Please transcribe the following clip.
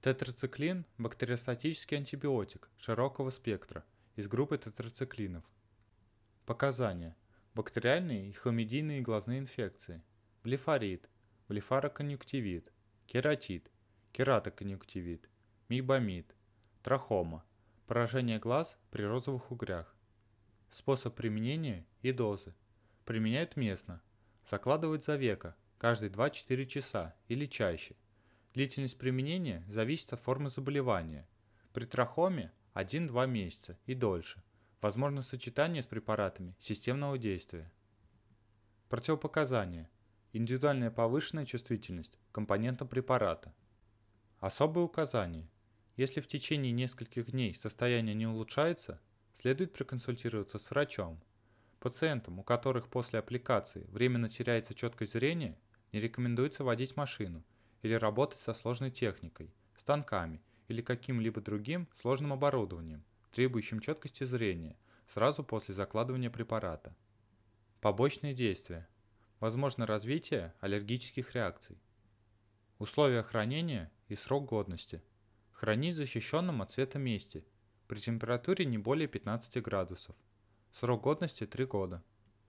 Тетрациклин – бактериостатический антибиотик широкого спектра из группы тетрациклинов. Показания. Бактериальные и хламидийные глазные инфекции. Блефорит, блефароконъюнктивит, кератит, кератоконъюнктивит, мибомид, трахома, поражение глаз при розовых угрях. Способ применения и дозы. Применяют местно. Закладывают за века, каждые 2-4 часа или чаще – Длительность применения зависит от формы заболевания. При трахоме 1-2 месяца и дольше. Возможно сочетание с препаратами системного действия. Противопоказания. Индивидуальная повышенная чувствительность компонента препарата. Особые указания. Если в течение нескольких дней состояние не улучшается, следует проконсультироваться с врачом. Пациентам, у которых после аппликации временно теряется четкость зрения, не рекомендуется водить машину – или работать со сложной техникой, станками или каким-либо другим сложным оборудованием, требующим четкости зрения, сразу после закладывания препарата. Побочные действия. Возможно развитие аллергических реакций. Условия хранения и срок годности. Хранить в защищенном от света месте, при температуре не более 15 градусов. Срок годности 3 года.